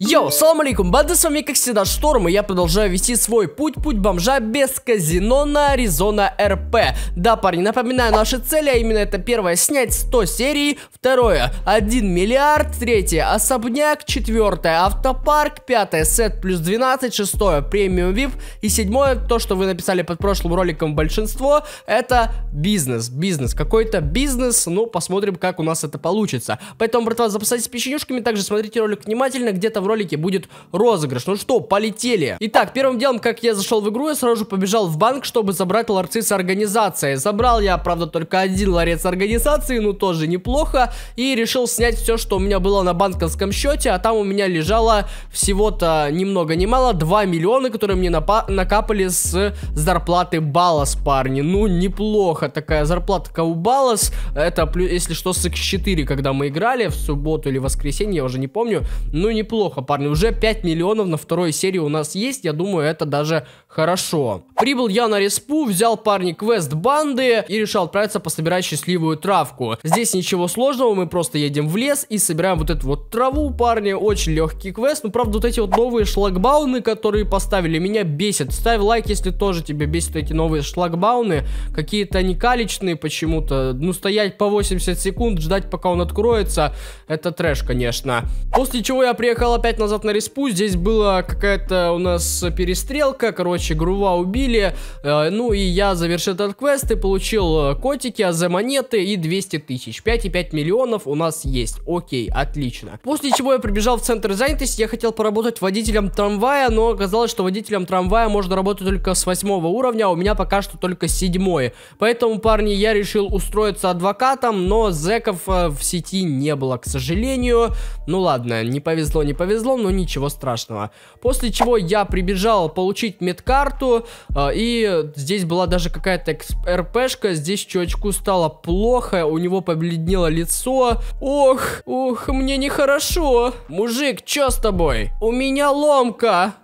Йоу, салам алейкум, Банды с вами как всегда Шторм, и я продолжаю вести свой путь, путь бомжа без казино на Аризона РП. Да, парни, напоминаю наши цели, а именно это первое, снять 100 серий, второе, 1 миллиард, третье, особняк, четвертое, автопарк, пятое, сет плюс 12, шестое, премиум VIP, и седьмое, то, что вы написали под прошлым роликом большинство, это бизнес, бизнес, какой-то бизнес, ну, посмотрим, как у нас это получится. Поэтому, братва, запасайтесь печенюшками, также смотрите ролик внимательно, где-то в ролике будет розыгрыш. Ну что, полетели. Итак, первым делом, как я зашел в игру, я сразу же побежал в банк, чтобы забрать ларцы с организации Забрал я, правда, только один ларец организации, ну тоже неплохо. И решил снять все, что у меня было на банковском счете, а там у меня лежало всего-то ни много ни мало 2 миллиона, которые мне накапали с зарплаты Балас, парни. Ну, неплохо такая зарплатка у Балас. Это, если что, с X4, когда мы играли в субботу или воскресенье, я уже не помню. Ну, неплохо неплохо, парни. Уже 5 миллионов на второй серии у нас есть. Я думаю, это даже хорошо. Прибыл я на респу, взял, парни, квест банды и решил отправиться пособирать счастливую травку. Здесь ничего сложного, мы просто едем в лес и собираем вот эту вот траву, парни. Очень легкий квест. Ну, правда, вот эти вот новые шлагбауны, которые поставили, меня бесит. Ставь лайк, если тоже тебе бесит эти новые шлагбауны. Какие-то они каличные почему-то. Ну, стоять по 80 секунд, ждать, пока он откроется. Это трэш, конечно. После чего я приехал опять опять назад на респу. Здесь была какая-то у нас перестрелка. Короче, Грува убили. Э, ну и я завершил этот квест и получил э, котики, а за монеты и 200 тысяч. 5,5 миллионов у нас есть. Окей, отлично. После чего я прибежал в центр занятости. Я хотел поработать водителем трамвая, но оказалось, что водителем трамвая можно работать только с 8 уровня, а у меня пока что только 7. Поэтому, парни, я решил устроиться адвокатом, но зэков э, в сети не было, к сожалению. Ну ладно, не повезло, не повезло повезло, но ничего страшного. После чего я прибежал получить медкарту, а, и здесь была даже какая-то РПшка, здесь чувачку стало плохо, у него побледнело лицо. Ох, ох, мне нехорошо. Мужик, чё с тобой? У меня ломка.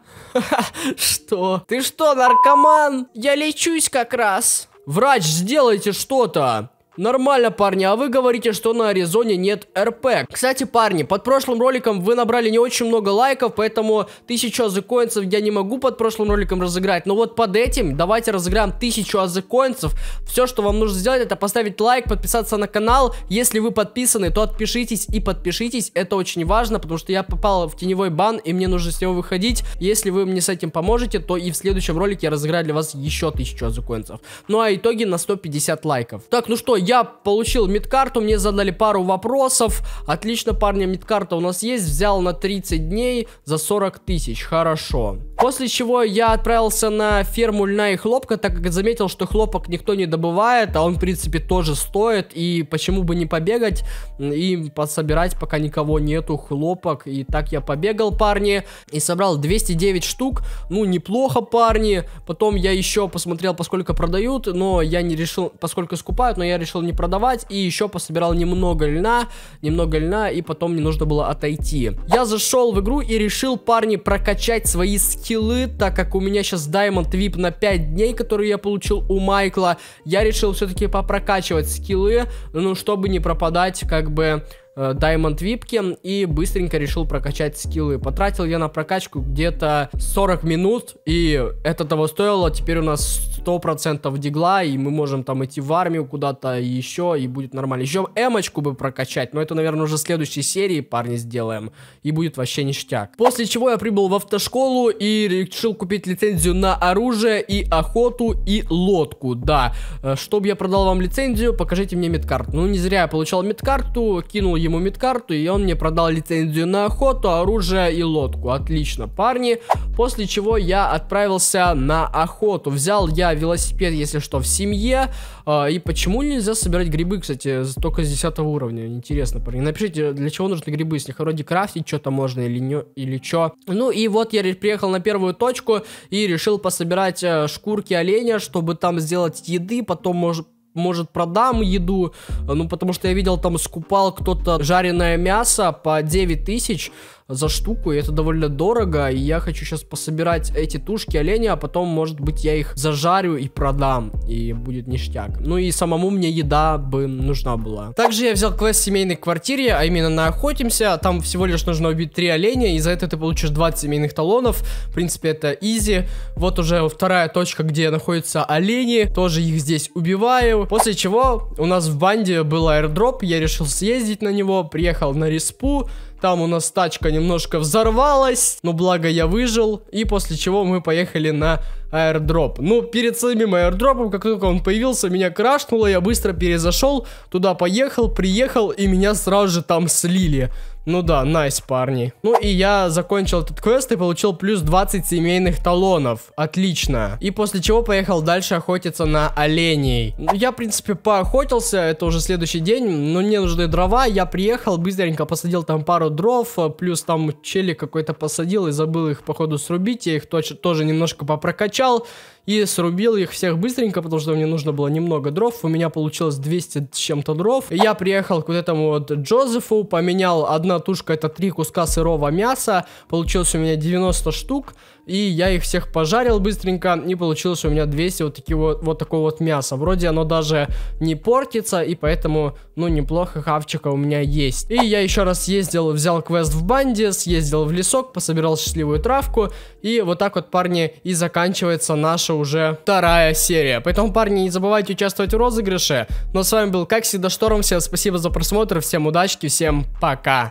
Что? Ты что, наркоман? Я лечусь как раз. Врач, сделайте что-то. Нормально, парни, а вы говорите, что на Аризоне нет РП. Кстати, парни, под прошлым роликом вы набрали не очень много лайков, поэтому 1000 азекоинцев я не могу под прошлым роликом разыграть. Но вот под этим давайте разыграем 1000 азекоинцев. Все, что вам нужно сделать, это поставить лайк, подписаться на канал. Если вы подписаны, то отпишитесь и подпишитесь. Это очень важно, потому что я попал в теневой бан, и мне нужно с него выходить. Если вы мне с этим поможете, то и в следующем ролике я разыграю для вас еще 1000 азекоинцев. Ну а итоги на 150 лайков. Так, ну что, я получил медкарту, мне задали пару вопросов. Отлично, парни, медкарта у нас есть. Взял на 30 дней за 40 тысяч. Хорошо. После чего я отправился на ферму льна и хлопка, так как заметил, что хлопок никто не добывает, а он, в принципе, тоже стоит, и почему бы не побегать и пособирать, пока никого нету хлопок. И так я побегал, парни, и собрал 209 штук, ну, неплохо, парни. Потом я еще посмотрел, поскольку продают, но я не решил, поскольку скупают, но я решил не продавать, и еще пособирал немного льна, немного льна, и потом мне нужно было отойти. Я зашел в игру и решил, парни, прокачать свои скиллы скиллы, так как у меня сейчас Diamond VIP на 5 дней, который я получил у Майкла, я решил все-таки попрокачивать скиллы, ну, чтобы не пропадать, как бы, Э, Diamond Випки и быстренько решил прокачать скиллы. Потратил я на прокачку где-то 40 минут, и это того стоило. Теперь у нас 100% дигла, и мы можем там идти в армию куда-то еще, и будет нормально. Еще эмочку бы прокачать, но это, наверное, уже в следующей серии, парни, сделаем, и будет вообще ништяк. После чего я прибыл в автошколу и решил купить лицензию на оружие и охоту и лодку, да. Э, Чтобы я продал вам лицензию, покажите мне медкарт. Ну, не зря я получал медкарту, кинул ему медкарту, и он мне продал лицензию на охоту, оружие и лодку. Отлично, парни. После чего я отправился на охоту. Взял я велосипед, если что, в семье. А, и почему нельзя собирать грибы, кстати, только с 10 уровня? Интересно, парни. Напишите, для чего нужны грибы, с них вроде крафтить что-то можно или не, или что. Ну и вот я приехал на первую точку и решил пособирать э, шкурки оленя, чтобы там сделать еды, потом может может, продам еду, ну, потому что я видел, там скупал кто-то жареное мясо по 9 тысяч, за штуку, и это довольно дорого, и я хочу сейчас пособирать эти тушки оленя, а потом, может быть, я их зажарю и продам, и будет ништяк. Ну и самому мне еда бы нужна была. Также я взял квест семейной квартире, а именно на охотимся, там всего лишь нужно убить три оленя, и за это ты получишь 20 семейных талонов, в принципе, это изи. Вот уже вторая точка, где находятся олени, тоже их здесь убиваю, после чего у нас в банде был аирдроп, я решил съездить на него, приехал на респу, там у нас тачка немножко взорвалась, но благо я выжил. И после чего мы поехали на аирдроп. Ну, перед самим аирдропом, как только он появился, меня крашнуло, я быстро перезашел, туда поехал, приехал, и меня сразу же там слили. Ну да, найс, парни. Ну и я закончил этот квест и получил плюс 20 семейных талонов. Отлично. И после чего поехал дальше охотиться на оленей. Ну, я, в принципе, поохотился, это уже следующий день, но мне нужны дрова. Я приехал, быстренько посадил там пару дров, э, плюс там челик какой-то посадил и забыл их, походу, срубить. Я их тоже немножко попрокачал shall и срубил их всех быстренько, потому что мне нужно было немного дров, у меня получилось 200 с чем-то дров. И я приехал к вот этому вот Джозефу, поменял одна тушка, это три куска сырого мяса, получилось у меня 90 штук, и я их всех пожарил быстренько, и получилось у меня 200 вот, таких вот, вот такого вот мяса. Вроде оно даже не портится, и поэтому, ну, неплохо хавчика у меня есть. И я еще раз ездил, взял квест в банде, съездил в лесок, пособирал счастливую травку, и вот так вот, парни, и заканчивается наша дальше уже вторая серия. Поэтому, парни, не забывайте участвовать в розыгрыше. Но ну, а с вами был, как всегда, Шторм. Всем спасибо за просмотр, всем удачки, всем пока.